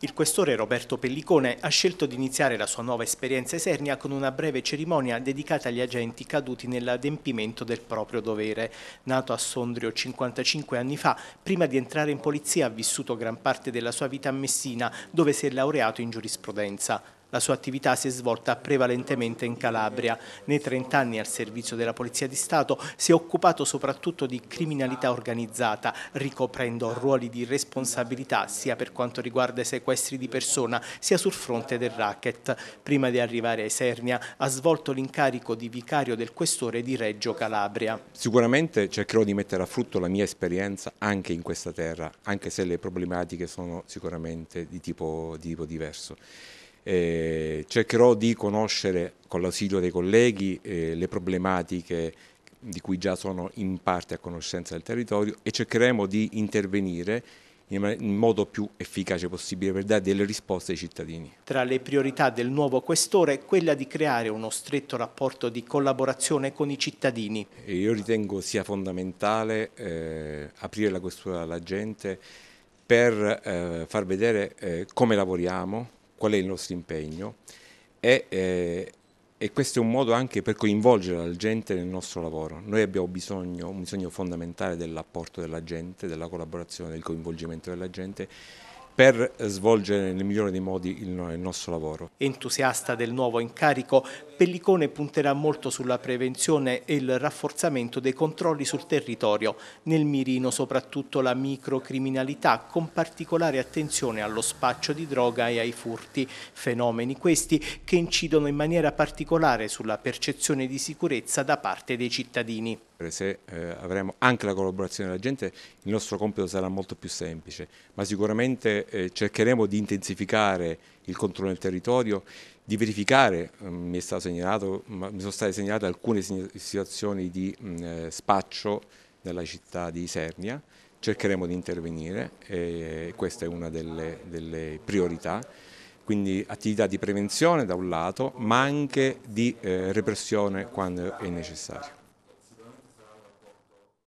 Il questore Roberto Pellicone ha scelto di iniziare la sua nuova esperienza esernia con una breve cerimonia dedicata agli agenti caduti nell'adempimento del proprio dovere. Nato a Sondrio 55 anni fa, prima di entrare in polizia ha vissuto gran parte della sua vita a Messina, dove si è laureato in giurisprudenza. La sua attività si è svolta prevalentemente in Calabria. Nei 30 anni al servizio della Polizia di Stato si è occupato soprattutto di criminalità organizzata, ricoprendo ruoli di responsabilità sia per quanto riguarda i sequestri di persona sia sul fronte del racket. Prima di arrivare a Isernia ha svolto l'incarico di vicario del questore di Reggio Calabria. Sicuramente cercherò di mettere a frutto la mia esperienza anche in questa terra, anche se le problematiche sono sicuramente di tipo, di tipo diverso. Eh, cercherò di conoscere con l'ausilio dei colleghi eh, le problematiche di cui già sono in parte a conoscenza del territorio e cercheremo di intervenire in modo più efficace possibile per dare delle risposte ai cittadini. Tra le priorità del nuovo questore è quella di creare uno stretto rapporto di collaborazione con i cittadini. Io ritengo sia fondamentale eh, aprire la questura alla gente per eh, far vedere eh, come lavoriamo, qual è il nostro impegno e, eh, e questo è un modo anche per coinvolgere la gente nel nostro lavoro. Noi abbiamo bisogno, un bisogno fondamentale dell'apporto della gente, della collaborazione, del coinvolgimento della gente per svolgere nel migliore dei modi il, nostro lavoro. Entusiasta del nuovo incarico, Pellicone punterà molto sulla prevenzione e il rafforzamento dei controlli sul territorio, nel mirino soprattutto la microcriminalità, con particolare attenzione allo spaccio di droga e ai furti, fenomeni questi che incidono in maniera particolare sulla percezione di sicurezza da parte dei cittadini sempre, se eh, avremo anche la collaborazione della gente, il nostro compito sarà molto più semplice, ma sicuramente eh, cercheremo di intensificare il controllo del territorio, di verificare, mm, mi, segnalato, mi sono state segnalate alcune situazioni di mh, mm, eh, spaccio nella città di Isernia, cercheremo di intervenire, e questa è una delle, delle priorità quindi attività di prevenzione da un lato ma anche di eh, repressione quando è necessario.